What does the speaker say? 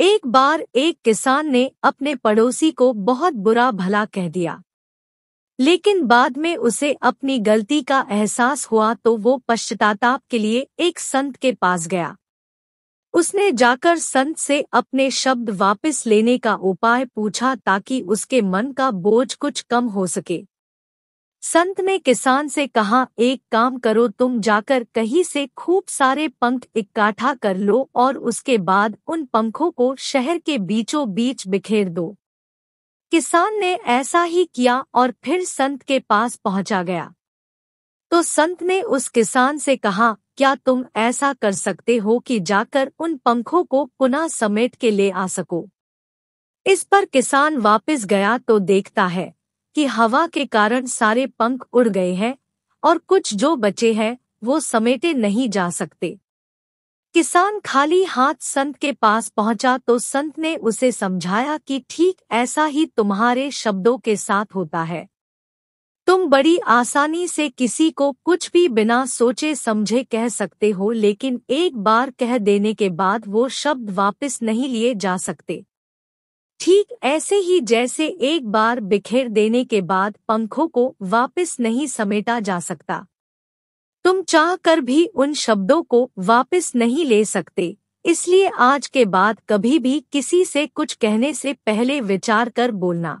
एक बार एक किसान ने अपने पड़ोसी को बहुत बुरा भला कह दिया लेकिन बाद में उसे अपनी गलती का एहसास हुआ तो वो पश्चाताप के लिए एक संत के पास गया उसने जाकर संत से अपने शब्द वापस लेने का उपाय पूछा ताकि उसके मन का बोझ कुछ कम हो सके संत ने किसान से कहा एक काम करो तुम जाकर कहीं से खूब सारे पंख इकट्ठा कर लो और उसके बाद उन पंखों को शहर के बीचों बीच बिखेर दो किसान ने ऐसा ही किया और फिर संत के पास पहुंचा गया तो संत ने उस किसान से कहा क्या तुम ऐसा कर सकते हो कि जाकर उन पंखों को पुनः समेट के ले आ सको इस पर किसान वापस गया तो देखता है कि हवा के कारण सारे पंख उड़ गए हैं और कुछ जो बचे हैं वो समेटे नहीं जा सकते किसान खाली हाथ संत के पास पहुंचा तो संत ने उसे समझाया कि ठीक ऐसा ही तुम्हारे शब्दों के साथ होता है तुम बड़ी आसानी से किसी को कुछ भी बिना सोचे समझे कह सकते हो लेकिन एक बार कह देने के बाद वो शब्द वापस नहीं लिए जा सकते ठीक ऐसे ही जैसे एक बार बिखेर देने के बाद पंखों को वापस नहीं समेटा जा सकता तुम चाह कर भी उन शब्दों को वापस नहीं ले सकते इसलिए आज के बाद कभी भी किसी से कुछ कहने से पहले विचार कर बोलना